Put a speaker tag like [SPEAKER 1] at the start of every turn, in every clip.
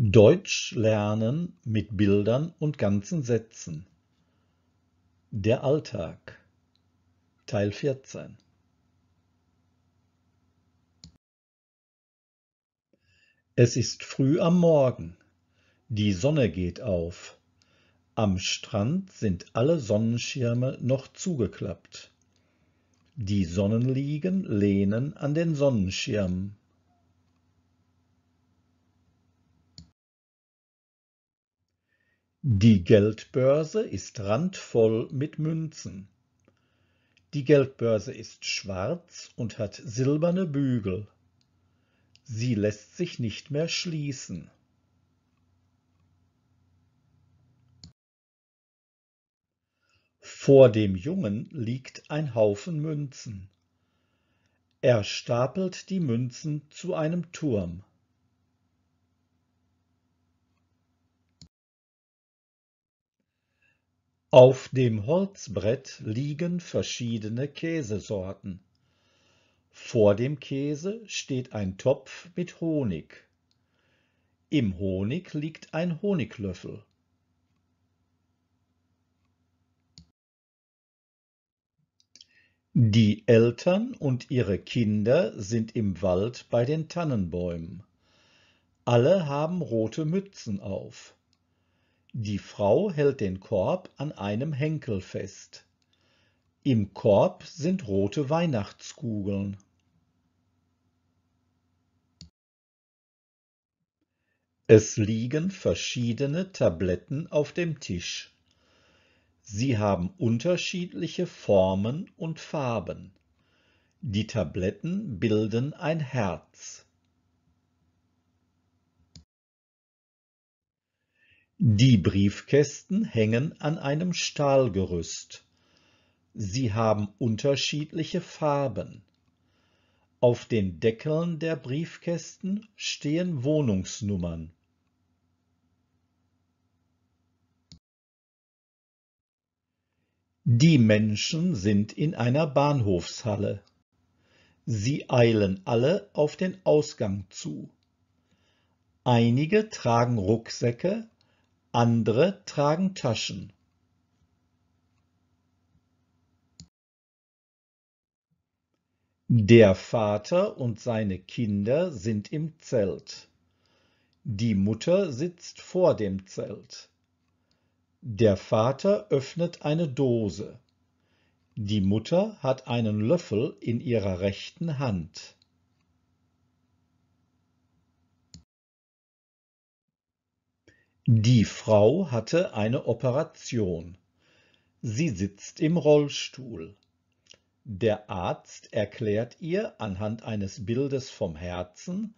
[SPEAKER 1] Deutsch lernen mit Bildern und ganzen Sätzen. Der Alltag Teil 14 Es ist früh am Morgen. Die Sonne geht auf. Am Strand sind alle Sonnenschirme noch zugeklappt. Die Sonnenliegen lehnen an den Sonnenschirmen. Die Geldbörse ist randvoll mit Münzen. Die Geldbörse ist schwarz und hat silberne Bügel. Sie lässt sich nicht mehr schließen. Vor dem Jungen liegt ein Haufen Münzen. Er stapelt die Münzen zu einem Turm. Auf dem Holzbrett liegen verschiedene Käsesorten. Vor dem Käse steht ein Topf mit Honig. Im Honig liegt ein Honiglöffel. Die Eltern und ihre Kinder sind im Wald bei den Tannenbäumen. Alle haben rote Mützen auf. Die Frau hält den Korb an einem Henkel fest. Im Korb sind rote Weihnachtskugeln. Es liegen verschiedene Tabletten auf dem Tisch. Sie haben unterschiedliche Formen und Farben. Die Tabletten bilden ein Herz. Die Briefkästen hängen an einem Stahlgerüst. Sie haben unterschiedliche Farben. Auf den Deckeln der Briefkästen stehen Wohnungsnummern. Die Menschen sind in einer Bahnhofshalle. Sie eilen alle auf den Ausgang zu. Einige tragen Rucksäcke andere tragen Taschen. Der Vater und seine Kinder sind im Zelt. Die Mutter sitzt vor dem Zelt. Der Vater öffnet eine Dose. Die Mutter hat einen Löffel in ihrer rechten Hand. Die Frau hatte eine Operation. Sie sitzt im Rollstuhl. Der Arzt erklärt ihr anhand eines Bildes vom Herzen,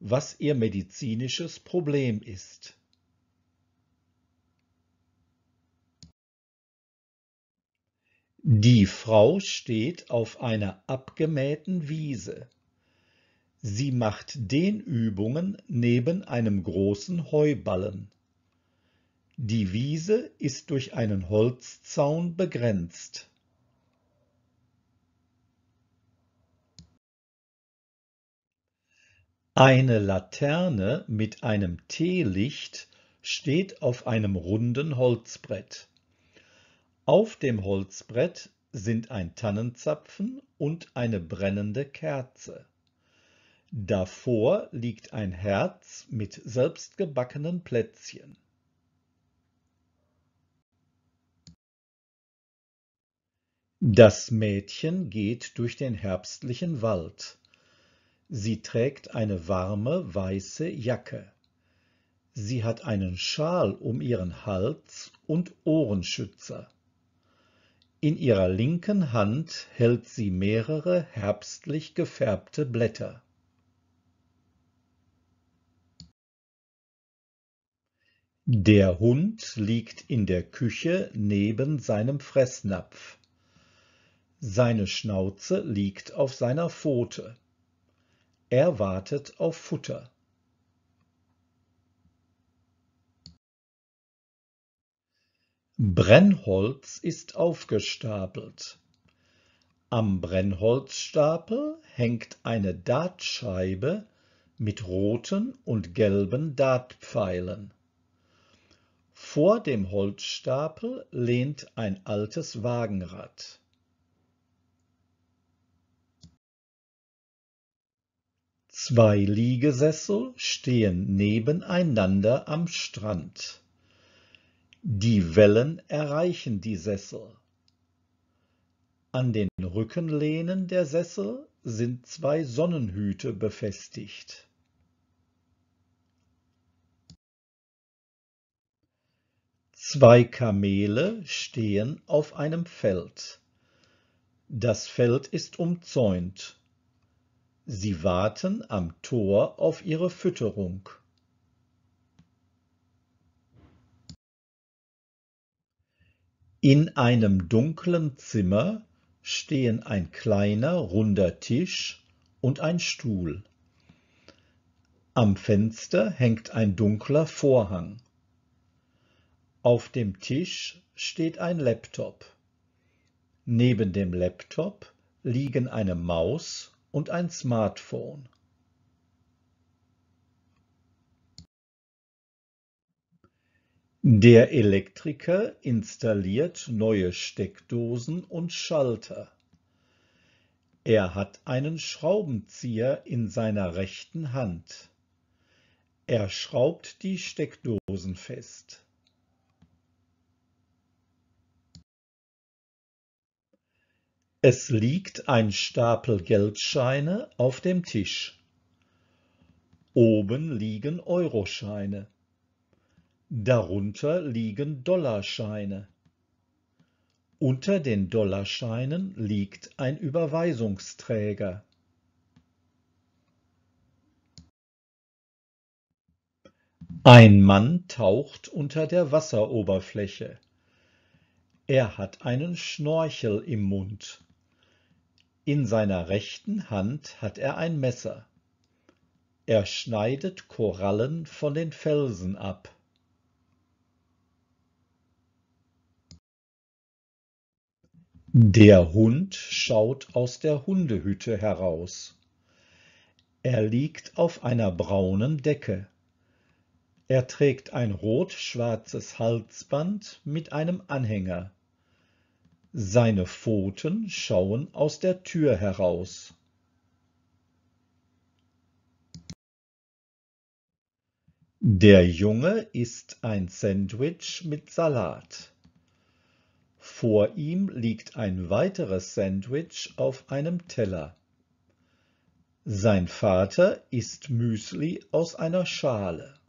[SPEAKER 1] was ihr medizinisches Problem ist. Die Frau steht auf einer abgemähten Wiese. Sie macht Dehnübungen neben einem großen Heuballen. Die Wiese ist durch einen Holzzaun begrenzt. Eine Laterne mit einem Teelicht steht auf einem runden Holzbrett. Auf dem Holzbrett sind ein Tannenzapfen und eine brennende Kerze. Davor liegt ein Herz mit selbstgebackenen Plätzchen. Das Mädchen geht durch den herbstlichen Wald. Sie trägt eine warme, weiße Jacke. Sie hat einen Schal um ihren Hals und Ohrenschützer. In ihrer linken Hand hält sie mehrere herbstlich gefärbte Blätter. Der Hund liegt in der Küche neben seinem Fressnapf. Seine Schnauze liegt auf seiner Pfote. Er wartet auf Futter. Brennholz ist aufgestapelt. Am Brennholzstapel hängt eine Dartscheibe mit roten und gelben Dartpfeilen. Vor dem Holzstapel lehnt ein altes Wagenrad. Zwei Liegesessel stehen nebeneinander am Strand. Die Wellen erreichen die Sessel. An den Rückenlehnen der Sessel sind zwei Sonnenhüte befestigt. Zwei Kamele stehen auf einem Feld. Das Feld ist umzäunt Sie warten am Tor auf ihre Fütterung. In einem dunklen Zimmer stehen ein kleiner runder Tisch und ein Stuhl. Am Fenster hängt ein dunkler Vorhang. Auf dem Tisch steht ein Laptop. Neben dem Laptop liegen eine Maus und ein Smartphone. Der Elektriker installiert neue Steckdosen und Schalter. Er hat einen Schraubenzieher in seiner rechten Hand. Er schraubt die Steckdosen fest. Es liegt ein Stapel Geldscheine auf dem Tisch. Oben liegen Euroscheine. Darunter liegen Dollarscheine. Unter den Dollarscheinen liegt ein Überweisungsträger. Ein Mann taucht unter der Wasseroberfläche. Er hat einen Schnorchel im Mund. In seiner rechten Hand hat er ein Messer. Er schneidet Korallen von den Felsen ab. Der Hund schaut aus der Hundehütte heraus. Er liegt auf einer braunen Decke. Er trägt ein rot-schwarzes Halsband mit einem Anhänger. Seine Pfoten schauen aus der Tür heraus. Der Junge isst ein Sandwich mit Salat. Vor ihm liegt ein weiteres Sandwich auf einem Teller. Sein Vater isst Müsli aus einer Schale.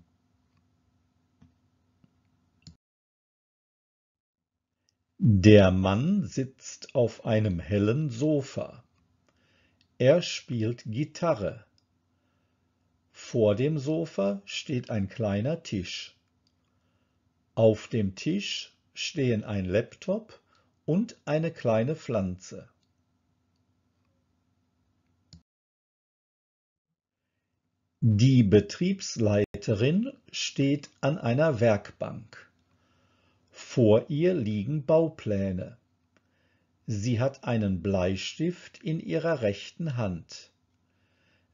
[SPEAKER 1] Der Mann sitzt auf einem hellen Sofa. Er spielt Gitarre. Vor dem Sofa steht ein kleiner Tisch. Auf dem Tisch stehen ein Laptop und eine kleine Pflanze. Die Betriebsleiterin steht an einer Werkbank. Vor ihr liegen Baupläne. Sie hat einen Bleistift in ihrer rechten Hand.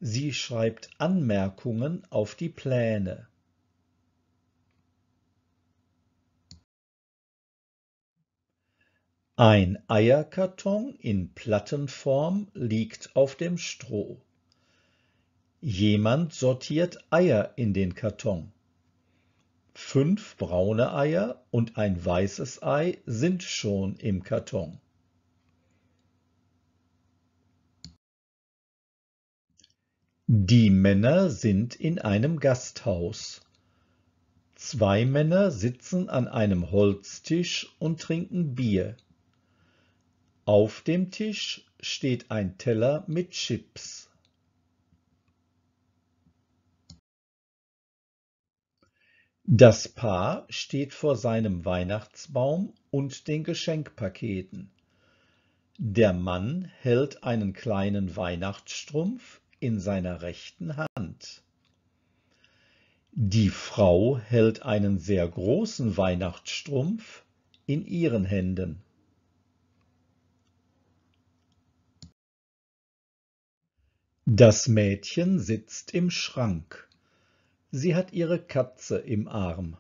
[SPEAKER 1] Sie schreibt Anmerkungen auf die Pläne. Ein Eierkarton in Plattenform liegt auf dem Stroh. Jemand sortiert Eier in den Karton. Fünf braune Eier und ein weißes Ei sind schon im Karton. Die Männer sind in einem Gasthaus. Zwei Männer sitzen an einem Holztisch und trinken Bier. Auf dem Tisch steht ein Teller mit Chips. Das Paar steht vor seinem Weihnachtsbaum und den Geschenkpaketen. Der Mann hält einen kleinen Weihnachtsstrumpf in seiner rechten Hand. Die Frau hält einen sehr großen Weihnachtsstrumpf in ihren Händen. Das Mädchen sitzt im Schrank. Sie hat ihre Katze im Arm.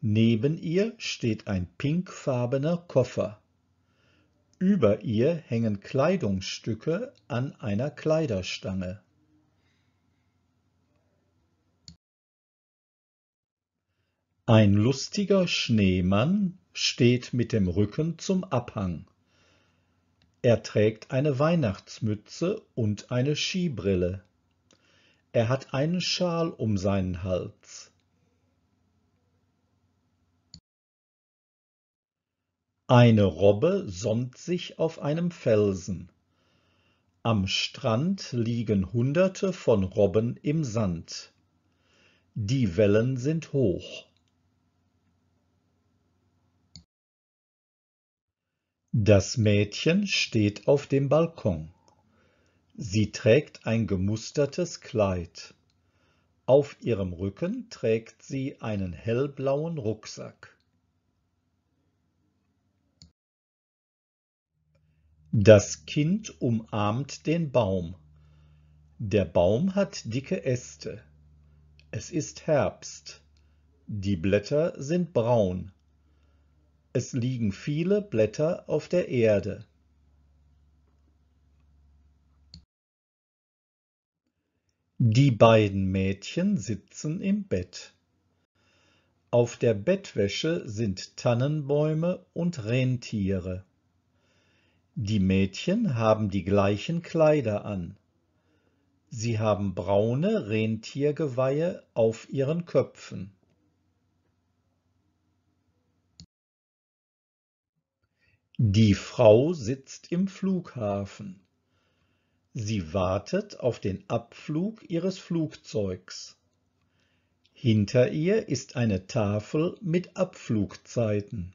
[SPEAKER 1] Neben ihr steht ein pinkfarbener Koffer. Über ihr hängen Kleidungsstücke an einer Kleiderstange. Ein lustiger Schneemann steht mit dem Rücken zum Abhang. Er trägt eine Weihnachtsmütze und eine Skibrille. Er hat einen Schal um seinen Hals. Eine Robbe sonnt sich auf einem Felsen. Am Strand liegen Hunderte von Robben im Sand. Die Wellen sind hoch. Das Mädchen steht auf dem Balkon. Sie trägt ein gemustertes Kleid. Auf ihrem Rücken trägt sie einen hellblauen Rucksack. Das Kind umarmt den Baum. Der Baum hat dicke Äste. Es ist Herbst. Die Blätter sind braun. Es liegen viele Blätter auf der Erde. Die beiden Mädchen sitzen im Bett. Auf der Bettwäsche sind Tannenbäume und Rentiere. Die Mädchen haben die gleichen Kleider an. Sie haben braune Rentiergeweihe auf ihren Köpfen. Die Frau sitzt im Flughafen. Sie wartet auf den Abflug ihres Flugzeugs. Hinter ihr ist eine Tafel mit Abflugzeiten.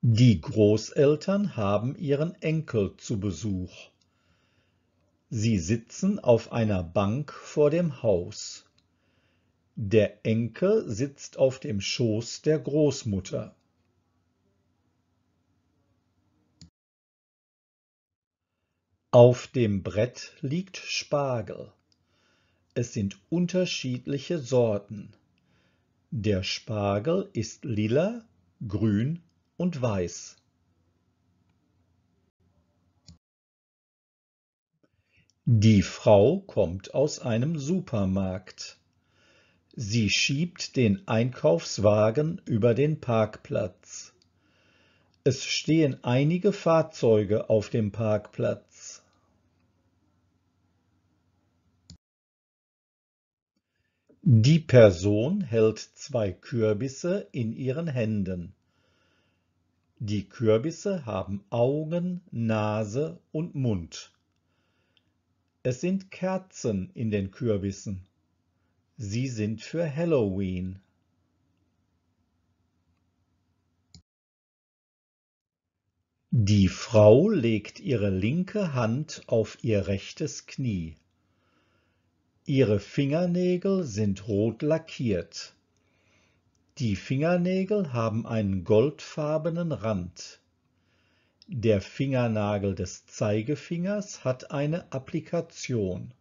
[SPEAKER 1] Die Großeltern haben ihren Enkel zu Besuch. Sie sitzen auf einer Bank vor dem Haus. Der Enkel sitzt auf dem Schoß der Großmutter. Auf dem Brett liegt Spargel. Es sind unterschiedliche Sorten. Der Spargel ist lila, grün und weiß. Die Frau kommt aus einem Supermarkt. Sie schiebt den Einkaufswagen über den Parkplatz. Es stehen einige Fahrzeuge auf dem Parkplatz. Die Person hält zwei Kürbisse in ihren Händen. Die Kürbisse haben Augen, Nase und Mund. Es sind Kerzen in den Kürbissen. Sie sind für Halloween. Die Frau legt ihre linke Hand auf ihr rechtes Knie. Ihre Fingernägel sind rot lackiert. Die Fingernägel haben einen goldfarbenen Rand. Der Fingernagel des Zeigefingers hat eine Applikation.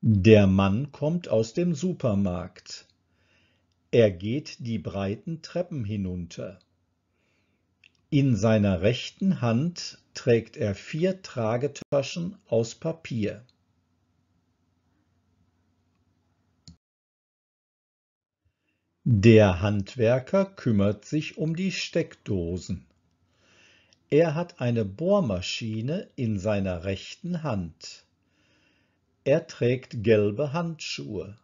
[SPEAKER 1] Der Mann kommt aus dem Supermarkt. Er geht die breiten Treppen hinunter. In seiner rechten Hand trägt er vier Tragetaschen aus Papier. Der Handwerker kümmert sich um die Steckdosen. Er hat eine Bohrmaschine in seiner rechten Hand. Er trägt gelbe Handschuhe.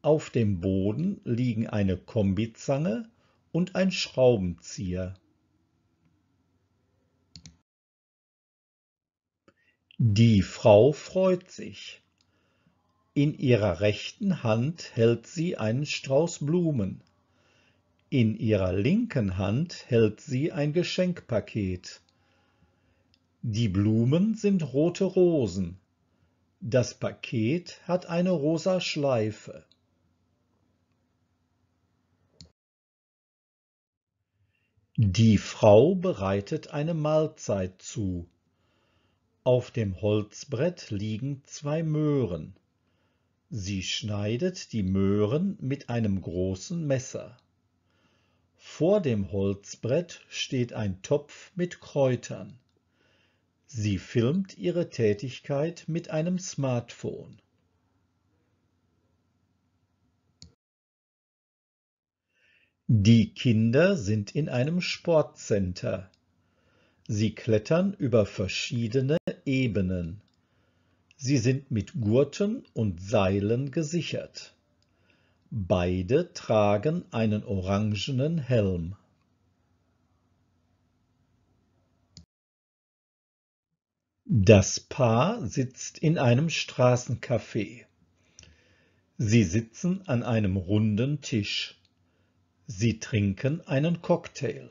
[SPEAKER 1] Auf dem Boden liegen eine Kombizange und ein Schraubenzieher. Die Frau freut sich. In ihrer rechten Hand hält sie einen Strauß Blumen. In ihrer linken Hand hält sie ein Geschenkpaket. Die Blumen sind rote Rosen. Das Paket hat eine rosa Schleife. Die Frau bereitet eine Mahlzeit zu. Auf dem Holzbrett liegen zwei Möhren. Sie schneidet die Möhren mit einem großen Messer. Vor dem Holzbrett steht ein Topf mit Kräutern. Sie filmt ihre Tätigkeit mit einem Smartphone. Die Kinder sind in einem Sportcenter. Sie klettern über verschiedene Ebenen. Sie sind mit Gurten und Seilen gesichert. Beide tragen einen orangenen Helm. Das Paar sitzt in einem Straßencafé. Sie sitzen an einem runden Tisch. Sie trinken einen Cocktail.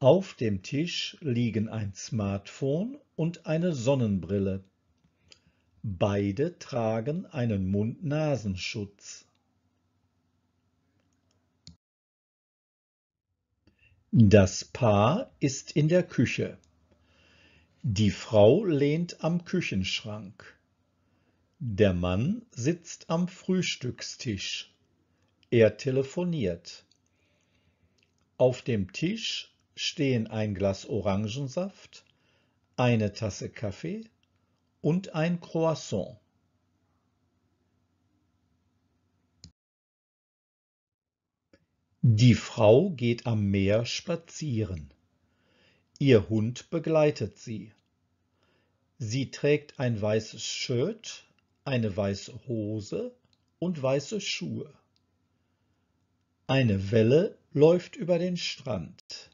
[SPEAKER 1] Auf dem Tisch liegen ein Smartphone und eine Sonnenbrille. Beide tragen einen Mund-Nasenschutz. Das Paar ist in der Küche. Die Frau lehnt am Küchenschrank. Der Mann sitzt am Frühstückstisch. Er telefoniert. Auf dem Tisch stehen ein Glas Orangensaft, eine Tasse Kaffee und ein Croissant. Die Frau geht am Meer spazieren. Ihr Hund begleitet sie. Sie trägt ein weißes Shirt, eine weiße Hose und weiße Schuhe. Eine Welle läuft über den Strand.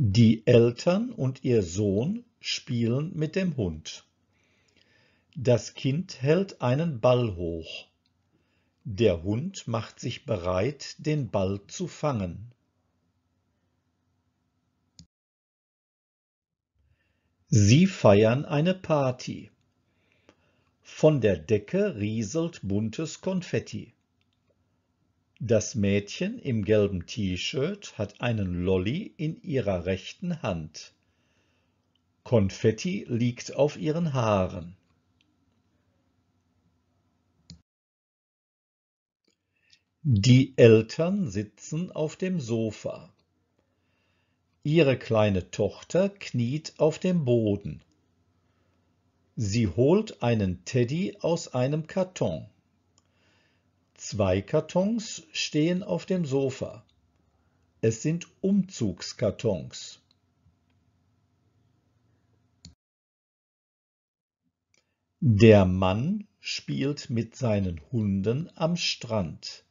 [SPEAKER 1] Die Eltern und ihr Sohn spielen mit dem Hund. Das Kind hält einen Ball hoch. Der Hund macht sich bereit, den Ball zu fangen. Sie feiern eine Party. Von der Decke rieselt buntes Konfetti. Das Mädchen im gelben T-Shirt hat einen Lolli in ihrer rechten Hand. Konfetti liegt auf ihren Haaren. Die Eltern sitzen auf dem Sofa. Ihre kleine Tochter kniet auf dem Boden. Sie holt einen Teddy aus einem Karton. Zwei Kartons stehen auf dem Sofa. Es sind Umzugskartons. Der Mann spielt mit seinen Hunden am Strand.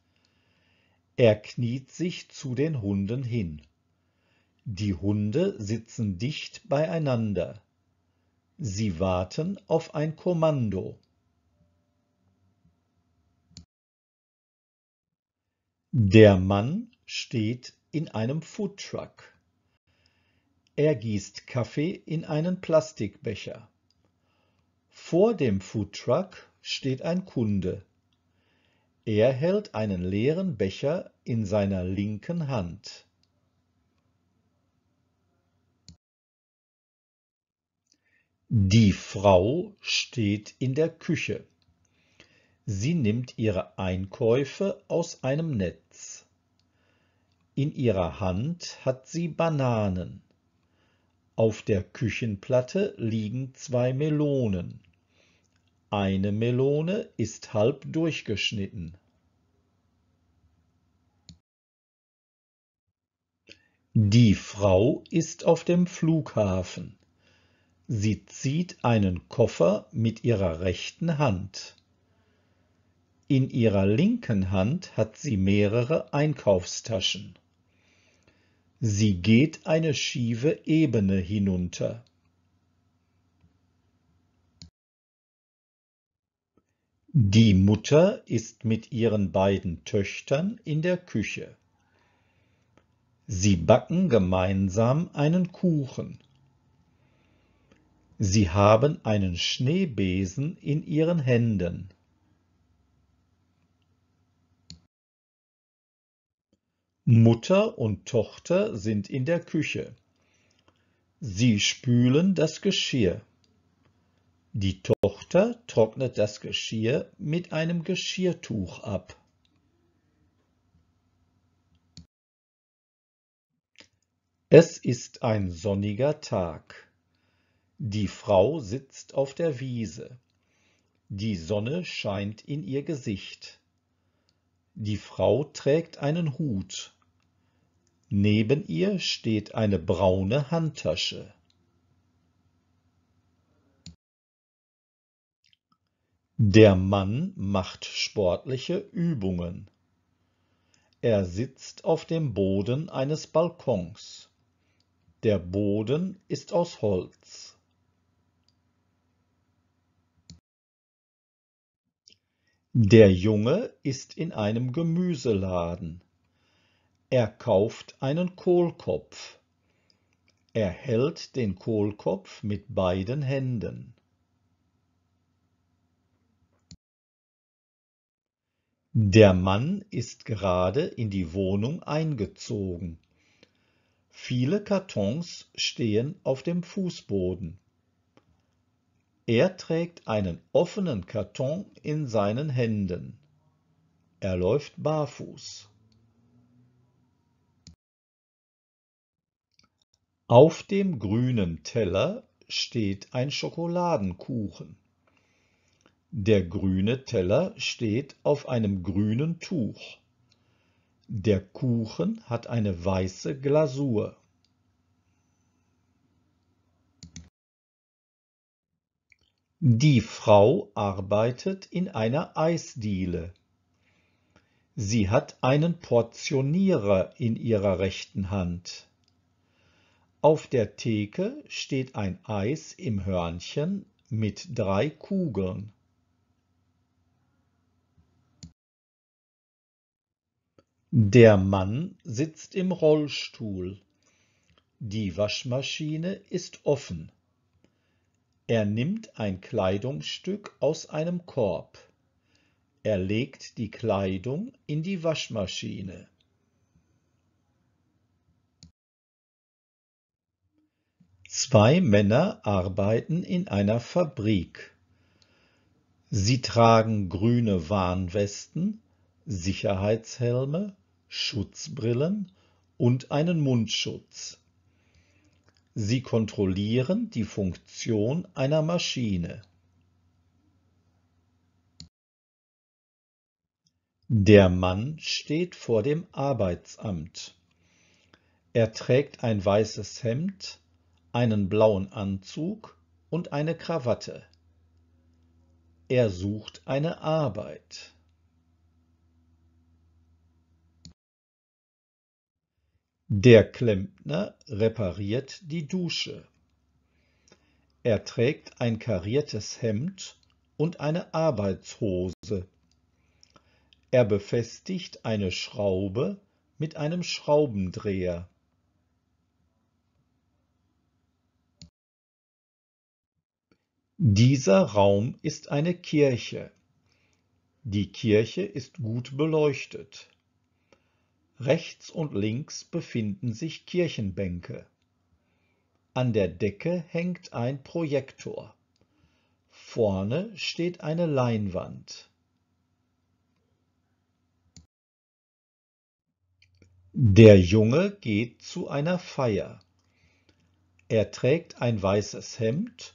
[SPEAKER 1] Er kniet sich zu den Hunden hin. Die Hunde sitzen dicht beieinander. Sie warten auf ein Kommando. Der Mann steht in einem Foodtruck. Er gießt Kaffee in einen Plastikbecher. Vor dem Foodtruck steht ein Kunde. Er hält einen leeren Becher in seiner linken Hand. Die Frau steht in der Küche. Sie nimmt ihre Einkäufe aus einem Netz. In ihrer Hand hat sie Bananen. Auf der Küchenplatte liegen zwei Melonen. Eine Melone ist halb durchgeschnitten. Die Frau ist auf dem Flughafen. Sie zieht einen Koffer mit ihrer rechten Hand. In ihrer linken Hand hat sie mehrere Einkaufstaschen. Sie geht eine schiefe Ebene hinunter. Die Mutter ist mit ihren beiden Töchtern in der Küche. Sie backen gemeinsam einen Kuchen. Sie haben einen Schneebesen in ihren Händen. Mutter und Tochter sind in der Küche. Sie spülen das Geschirr. Die Tochter trocknet das Geschirr mit einem Geschirrtuch ab. Es ist ein sonniger Tag. Die Frau sitzt auf der Wiese. Die Sonne scheint in ihr Gesicht. Die Frau trägt einen Hut Neben ihr steht eine braune Handtasche. Der Mann macht sportliche Übungen. Er sitzt auf dem Boden eines Balkons. Der Boden ist aus Holz. Der Junge ist in einem Gemüseladen. Er kauft einen Kohlkopf. Er hält den Kohlkopf mit beiden Händen. Der Mann ist gerade in die Wohnung eingezogen. Viele Kartons stehen auf dem Fußboden. Er trägt einen offenen Karton in seinen Händen. Er läuft barfuß. Auf dem grünen Teller steht ein Schokoladenkuchen. Der grüne Teller steht auf einem grünen Tuch. Der Kuchen hat eine weiße Glasur. Die Frau arbeitet in einer Eisdiele. Sie hat einen Portionierer in ihrer rechten Hand. Auf der Theke steht ein Eis im Hörnchen mit drei Kugeln. Der Mann sitzt im Rollstuhl. Die Waschmaschine ist offen. Er nimmt ein Kleidungsstück aus einem Korb. Er legt die Kleidung in die Waschmaschine. Zwei Männer arbeiten in einer Fabrik. Sie tragen grüne Warnwesten, Sicherheitshelme, Schutzbrillen und einen Mundschutz. Sie kontrollieren die Funktion einer Maschine. Der Mann steht vor dem Arbeitsamt. Er trägt ein weißes Hemd, einen blauen Anzug und eine Krawatte. Er sucht eine Arbeit. Der Klempner repariert die Dusche. Er trägt ein kariertes Hemd und eine Arbeitshose. Er befestigt eine Schraube mit einem Schraubendreher. Dieser Raum ist eine Kirche. Die Kirche ist gut beleuchtet. Rechts und links befinden sich Kirchenbänke. An der Decke hängt ein Projektor. Vorne steht eine Leinwand. Der Junge geht zu einer Feier. Er trägt ein weißes Hemd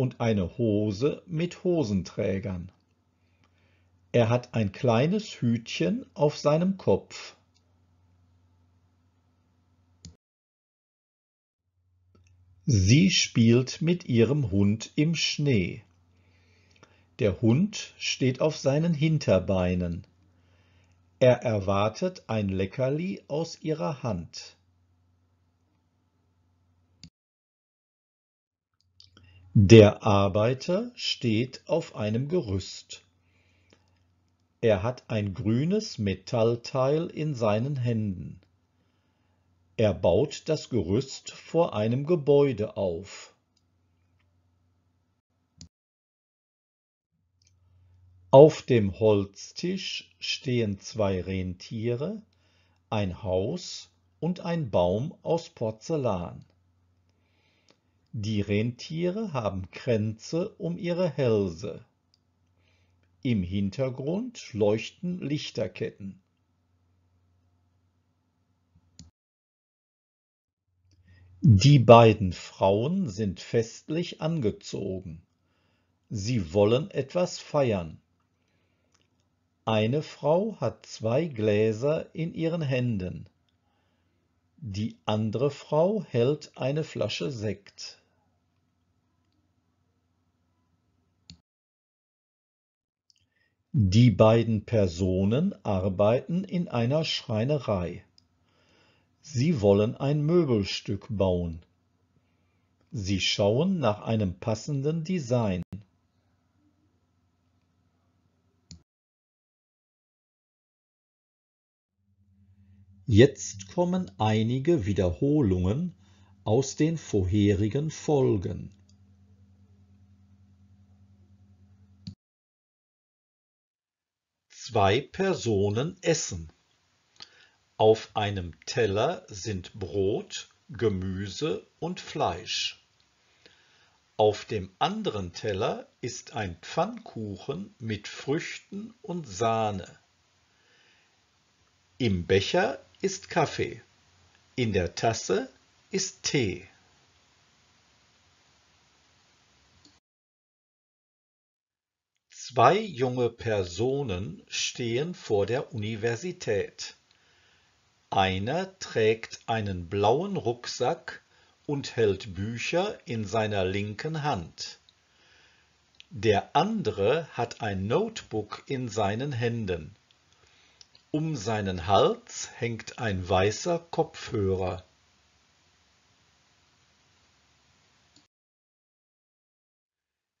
[SPEAKER 1] und eine Hose mit Hosenträgern. Er hat ein kleines Hütchen auf seinem Kopf. Sie spielt mit ihrem Hund im Schnee. Der Hund steht auf seinen Hinterbeinen. Er erwartet ein Leckerli aus ihrer Hand. Der Arbeiter steht auf einem Gerüst. Er hat ein grünes Metallteil in seinen Händen. Er baut das Gerüst vor einem Gebäude auf. Auf dem Holztisch stehen zwei Rentiere, ein Haus und ein Baum aus Porzellan. Die Rentiere haben Kränze um ihre Hälse. Im Hintergrund leuchten Lichterketten. Die beiden Frauen sind festlich angezogen. Sie wollen etwas feiern. Eine Frau hat zwei Gläser in ihren Händen. Die andere Frau hält eine Flasche Sekt. Die beiden Personen arbeiten in einer Schreinerei. Sie wollen ein Möbelstück bauen. Sie schauen nach einem passenden Design. Jetzt kommen einige Wiederholungen aus den vorherigen Folgen. zwei Personen essen. Auf einem Teller sind Brot, Gemüse und Fleisch. Auf dem anderen Teller ist ein Pfannkuchen mit Früchten und Sahne. Im Becher ist Kaffee, in der Tasse ist Tee. Zwei junge Personen stehen vor der Universität. Einer trägt einen blauen Rucksack und hält Bücher in seiner linken Hand. Der andere hat ein Notebook in seinen Händen. Um seinen Hals hängt ein weißer Kopfhörer.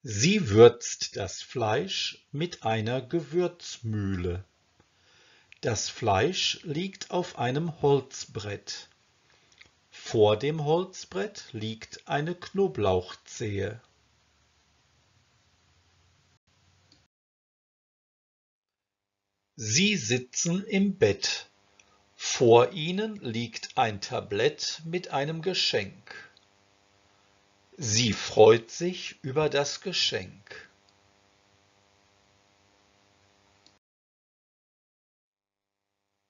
[SPEAKER 1] Sie würzt das Fleisch mit einer Gewürzmühle. Das Fleisch liegt auf einem Holzbrett. Vor dem Holzbrett liegt eine Knoblauchzehe. Sie sitzen im Bett. Vor ihnen liegt ein Tablett mit einem Geschenk. Sie freut sich über das Geschenk.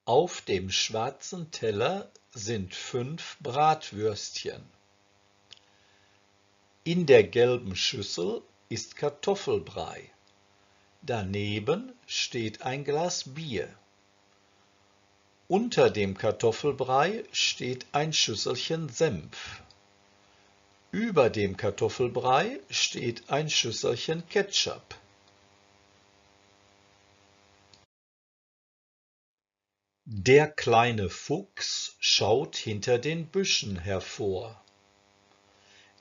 [SPEAKER 1] Auf dem schwarzen Teller sind fünf Bratwürstchen. In der gelben Schüssel ist Kartoffelbrei. Daneben steht ein Glas Bier. Unter dem Kartoffelbrei steht ein Schüsselchen Senf. Über dem Kartoffelbrei steht ein Schüsselchen Ketchup. Der kleine Fuchs schaut hinter den Büschen hervor.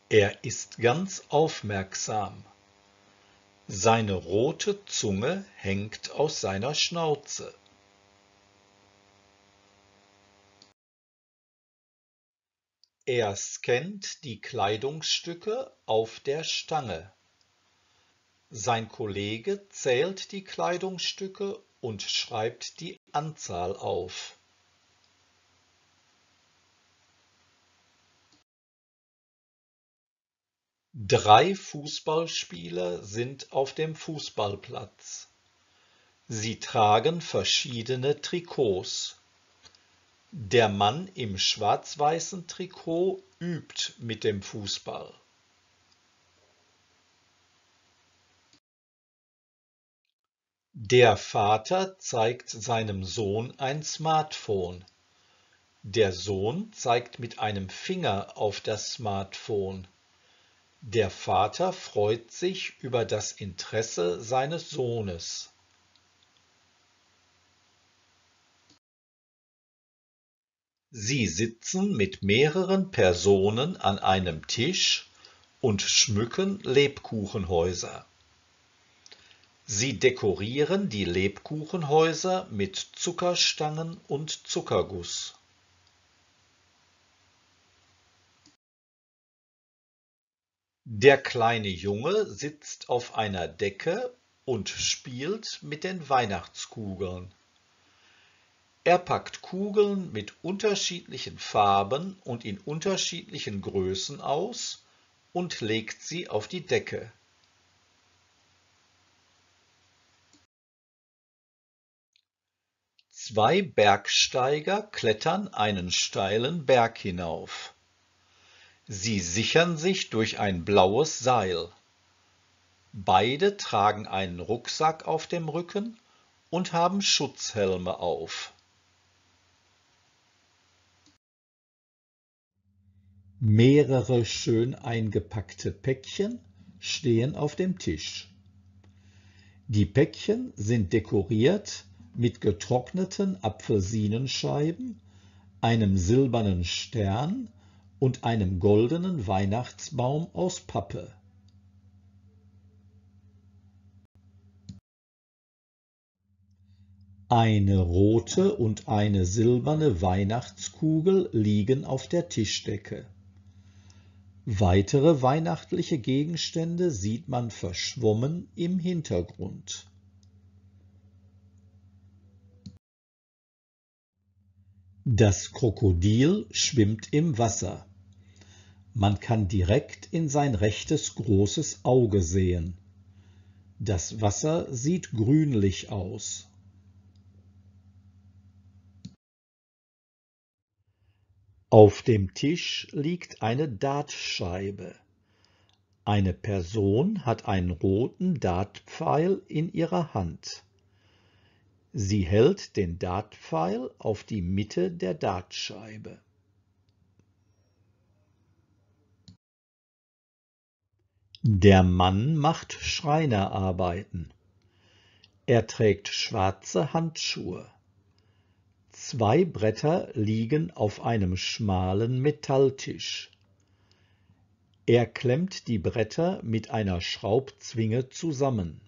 [SPEAKER 1] Er ist ganz aufmerksam. Seine rote Zunge hängt aus seiner Schnauze. Er scannt die Kleidungsstücke auf der Stange. Sein Kollege zählt die Kleidungsstücke und schreibt die Anzahl auf. Drei Fußballspieler sind auf dem Fußballplatz. Sie tragen verschiedene Trikots. Der Mann im schwarz-weißen Trikot übt mit dem Fußball. Der Vater zeigt seinem Sohn ein Smartphone. Der Sohn zeigt mit einem Finger auf das Smartphone. Der Vater freut sich über das Interesse seines Sohnes. Sie sitzen mit mehreren Personen an einem Tisch und schmücken Lebkuchenhäuser. Sie dekorieren die Lebkuchenhäuser mit Zuckerstangen und Zuckerguss. Der kleine Junge sitzt auf einer Decke und spielt mit den Weihnachtskugeln. Er packt Kugeln mit unterschiedlichen Farben und in unterschiedlichen Größen aus und legt sie auf die Decke. Zwei Bergsteiger klettern einen steilen Berg hinauf. Sie sichern sich durch ein blaues Seil. Beide tragen einen Rucksack auf dem Rücken und haben Schutzhelme auf. Mehrere schön eingepackte Päckchen stehen auf dem Tisch. Die Päckchen sind dekoriert mit getrockneten Apfelsinenscheiben, einem silbernen Stern und einem goldenen Weihnachtsbaum aus Pappe. Eine rote und eine silberne Weihnachtskugel liegen auf der Tischdecke. Weitere weihnachtliche Gegenstände sieht man verschwommen im Hintergrund. Das Krokodil schwimmt im Wasser. Man kann direkt in sein rechtes großes Auge sehen. Das Wasser sieht grünlich aus. Auf dem Tisch liegt eine Dartscheibe. Eine Person hat einen roten Dartpfeil in ihrer Hand. Sie hält den Dartpfeil auf die Mitte der Dartscheibe. Der Mann macht Schreinerarbeiten. Er trägt schwarze Handschuhe. Zwei Bretter liegen auf einem schmalen Metalltisch. Er klemmt die Bretter mit einer Schraubzwinge zusammen.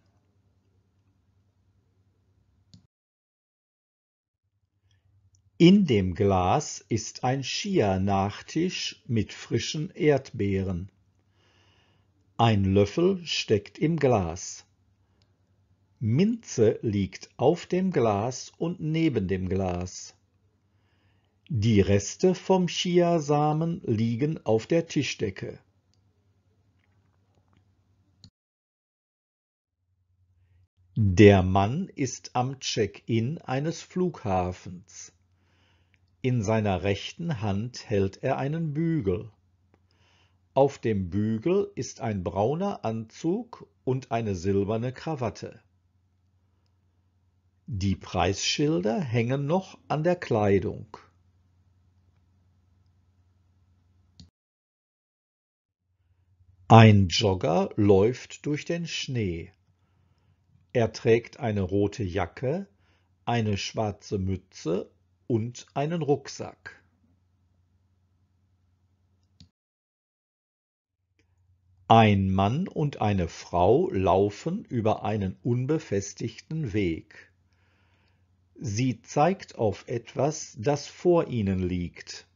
[SPEAKER 1] In dem Glas ist ein schia nachtisch mit frischen Erdbeeren. Ein Löffel steckt im Glas. Minze liegt auf dem Glas und neben dem Glas. Die Reste vom Chiasamen liegen auf der Tischdecke. Der Mann ist am Check-in eines Flughafens. In seiner rechten Hand hält er einen Bügel. Auf dem Bügel ist ein brauner Anzug und eine silberne Krawatte. Die Preisschilder hängen noch an der Kleidung. Ein Jogger läuft durch den Schnee. Er trägt eine rote Jacke, eine schwarze Mütze und einen Rucksack. Ein Mann und eine Frau laufen über einen unbefestigten Weg. Sie zeigt auf etwas, das vor ihnen liegt.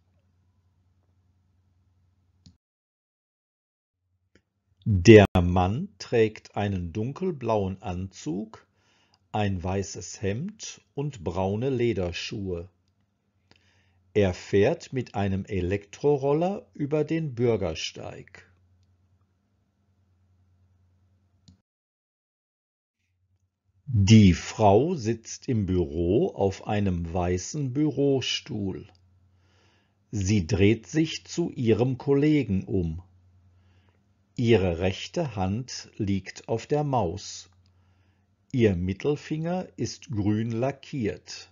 [SPEAKER 1] Der Mann trägt einen dunkelblauen Anzug, ein weißes Hemd und braune Lederschuhe. Er fährt mit einem Elektroroller über den Bürgersteig. Die Frau sitzt im Büro auf einem weißen Bürostuhl. Sie dreht sich zu ihrem Kollegen um. Ihre rechte Hand liegt auf der Maus. Ihr Mittelfinger ist grün lackiert.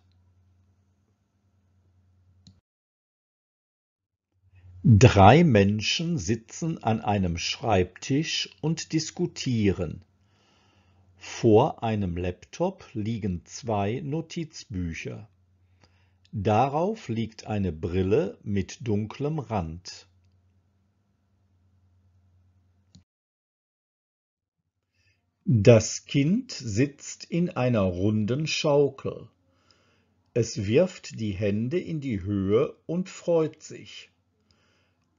[SPEAKER 1] Drei Menschen sitzen an einem Schreibtisch und diskutieren. Vor einem Laptop liegen zwei Notizbücher. Darauf liegt eine Brille mit dunklem Rand. Das Kind sitzt in einer runden Schaukel. Es wirft die Hände in die Höhe und freut sich.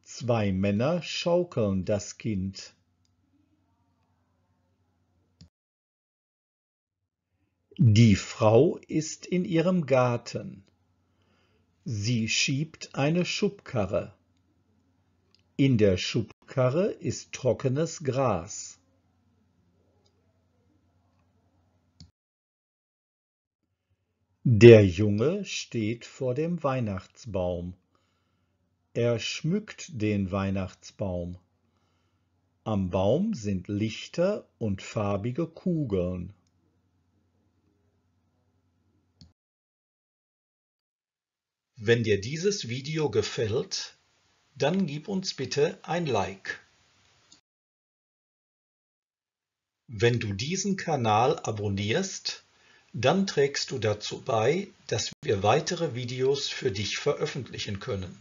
[SPEAKER 1] Zwei Männer schaukeln das Kind. Die Frau ist in ihrem Garten. Sie schiebt eine Schubkarre. In der Schubkarre ist trockenes Gras. Der Junge steht vor dem Weihnachtsbaum. Er schmückt den Weihnachtsbaum. Am Baum sind Lichter und farbige Kugeln. Wenn dir dieses Video gefällt, dann gib uns bitte ein Like. Wenn du diesen Kanal abonnierst, dann trägst du dazu bei, dass wir weitere Videos für dich veröffentlichen können.